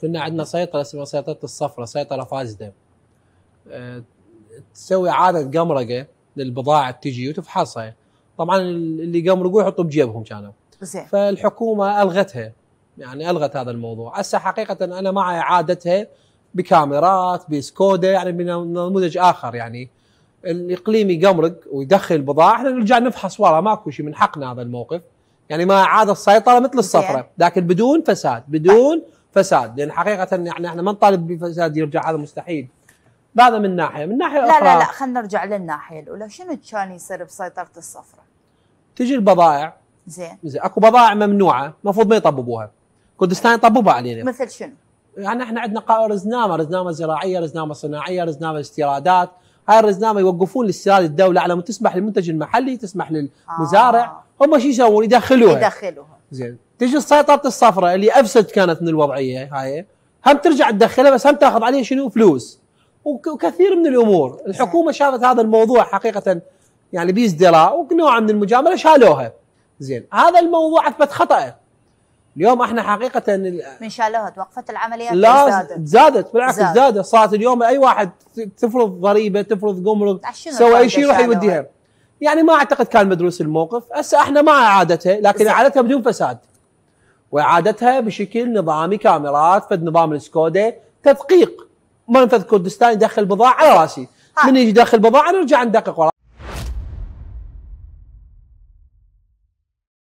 كنا عندنا سيطره اسمها سيطره الصفرة سيطره فاسده آه، تسوي اعاده قمرقه للبضاعه تجي وتفحصها طبعا اللي قمرقوا يحطوا بجيبهم كانوا زين فالحكومه الغتها يعني الغت هذا الموضوع هسه حقيقه انا مع اعادتها بكاميرات بسكودا يعني بنموذج اخر يعني الاقليمي قمرق ويدخل البضاعة احنا نرجع نفحص ورا ماكو شيء من حقنا هذا الموقف يعني ما عاد السيطره مثل الصفره لكن بدون فساد بدون فساد لان حقيقه يعني احنا ما نطالب بفساد يرجع هذا مستحيل هذا من ناحيه من ناحيه لا اخرى لا لا خلينا نرجع للناحيه الاولى شنو كان يصير بسيطره الصفراء تجي البضائع زين زين اكو بضائع ممنوعه المفروض ما يطببوها كردستان يطببها علينا مثل شنو يعني احنا عندنا رزنامه رزنامه زراعيه رزنامه صناعيه رزنامه استيرادات هاي الرزنامه يوقفون الاستيراد الدوله على ما تسمح للمنتج المحلي تسمح للمزارع آه. هم شو يسوون يدخلوها يدخلوها زين تجي السيطره الصفراء اللي افسد كانت من الوضعيه هاي هم ترجع تدخلها بس هم تاخذ عليها شنو فلوس وكثير من الامور الحكومه شافت هذا الموضوع حقيقه يعني بيزدراء ونوع من المجامله شالوها زين هذا الموضوع اثبت خطاه اليوم احنا حقيقه من شالوها توقفت العمليات لا زادت زادت بالعكس زادت, زادت. صارت اليوم اي واحد تفرض ضريبه تفرض قمرض سوى اي شيء يروح يوديها يعني ما اعتقد كان مدروس الموقف هسه احنا مع اعادته لكن اعادتها بدون فساد واعادتها بشكل نظامي كاميرات فد نظام السكودا تدقيق منفذ كردستان يدخل بضاعه على راسي من يجي داخل بضاعه نرجع ندقق